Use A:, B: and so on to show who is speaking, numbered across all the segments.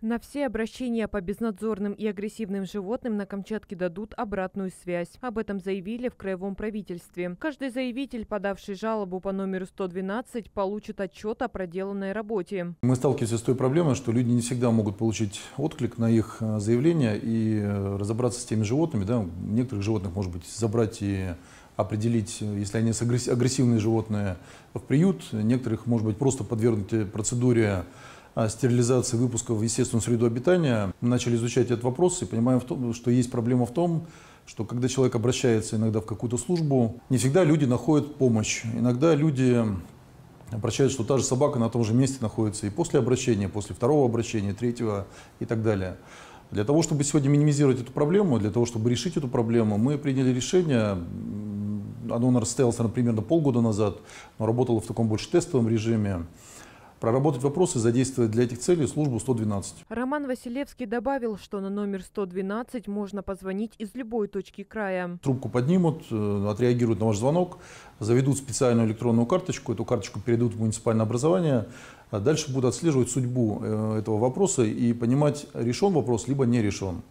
A: На все обращения по безнадзорным и агрессивным животным на Камчатке дадут обратную связь. Об этом заявили в краевом правительстве. Каждый заявитель, подавший жалобу по номеру 112, получит отчет о проделанной работе.
B: Мы сталкиваемся с той проблемой, что люди не всегда могут получить отклик на их э, заявление и э, разобраться с теми животными. Да? Некоторых животных, может быть, забрать и определить, э, если они агрессивные животные, в приют. Некоторых, может быть, просто подвергнуть процедуре стерилизации выпуска в естественную среду обитания, мы начали изучать этот вопрос и понимаем, в том, что есть проблема в том, что когда человек обращается иногда в какую-то службу, не всегда люди находят помощь. Иногда люди обращают, что та же собака на том же месте находится и после обращения, после второго обращения, третьего и так далее. Для того, чтобы сегодня минимизировать эту проблему, для того, чтобы решить эту проблему, мы приняли решение, оно состоялось примерно полгода назад, но работало в таком больше тестовом режиме, проработать вопросы, задействовать для этих целей службу 112.
A: Роман Василевский добавил, что на номер 112 можно позвонить из любой точки края.
B: Трубку поднимут, э, отреагируют на ваш звонок, заведут специальную электронную карточку, эту карточку передадут в муниципальное образование, а дальше будут отслеживать судьбу э, этого вопроса и понимать, решен вопрос, либо не решен.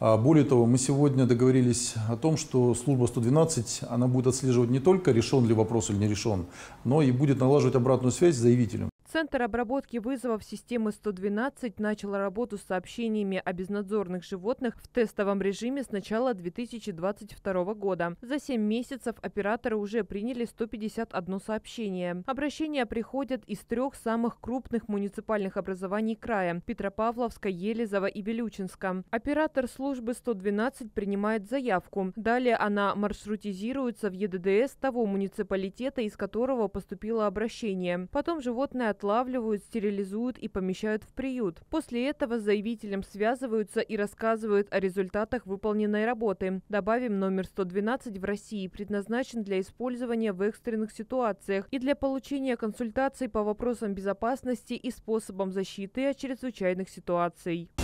B: А более того, мы сегодня договорились о том, что служба 112, она будет отслеживать не только решен ли вопрос или не решен, но и будет налаживать обратную связь с заявителем.
A: Центр обработки вызовов системы 112 начал работу с сообщениями о безнадзорных животных в тестовом режиме с начала 2022 года. За 7 месяцев операторы уже приняли 151 сообщение. Обращения приходят из трех самых крупных муниципальных образований края – Петропавловска, Елизова и Белючинска. Оператор службы 112 принимает заявку. Далее она маршрутизируется в ЕДДС того муниципалитета, из которого поступило обращение. Потом животное отлавливают, стерилизуют и помещают в приют. После этого с заявителем связываются и рассказывают о результатах выполненной работы. Добавим, номер 112 в России предназначен для использования в экстренных ситуациях и для получения консультаций по вопросам безопасности и способам защиты от чрезвычайных ситуаций.